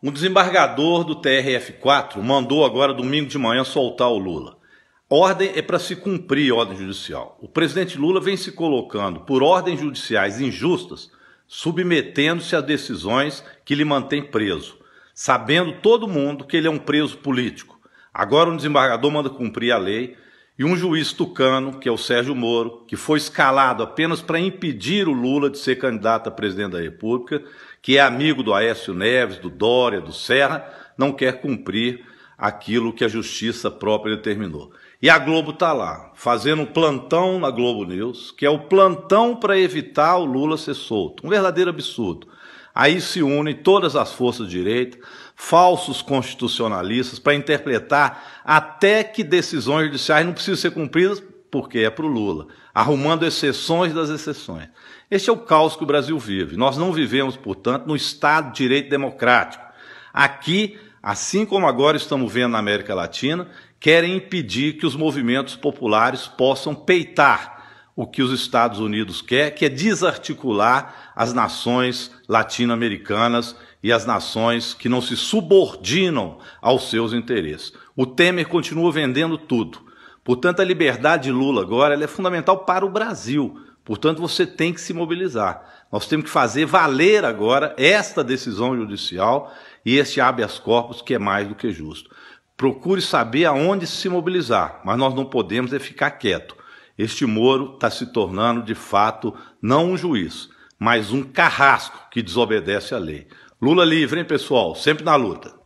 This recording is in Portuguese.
Um desembargador do TRF4 mandou agora domingo de manhã soltar o Lula. Ordem é para se cumprir ordem judicial. O presidente Lula vem se colocando por ordens judiciais injustas, submetendo-se a decisões que lhe mantém preso, sabendo todo mundo que ele é um preso político. Agora o um desembargador manda cumprir a lei e um juiz tucano, que é o Sérgio Moro, que foi escalado apenas para impedir o Lula de ser candidato a presidente da República, que é amigo do Aécio Neves, do Dória, do Serra, não quer cumprir aquilo que a justiça própria determinou. E a Globo está lá, fazendo um plantão na Globo News, que é o plantão para evitar o Lula ser solto. Um verdadeiro absurdo. Aí se unem todas as forças de direita, falsos constitucionalistas para interpretar até que decisões judiciais não precisam ser cumpridas porque é para o Lula, arrumando exceções das exceções. Este é o caos que o Brasil vive. Nós não vivemos, portanto, no Estado de Direito Democrático. Aqui, assim como agora estamos vendo na América Latina, querem impedir que os movimentos populares possam peitar o que os Estados Unidos quer, que é desarticular as nações latino-americanas e as nações que não se subordinam aos seus interesses. O Temer continua vendendo tudo. Portanto, a liberdade de Lula agora é fundamental para o Brasil. Portanto, você tem que se mobilizar. Nós temos que fazer valer agora esta decisão judicial e este habeas corpus que é mais do que justo. Procure saber aonde se mobilizar, mas nós não podemos é ficar quieto. Este Moro está se tornando, de fato, não um juiz, mas um carrasco que desobedece à lei. Lula livre, hein, pessoal? Sempre na luta.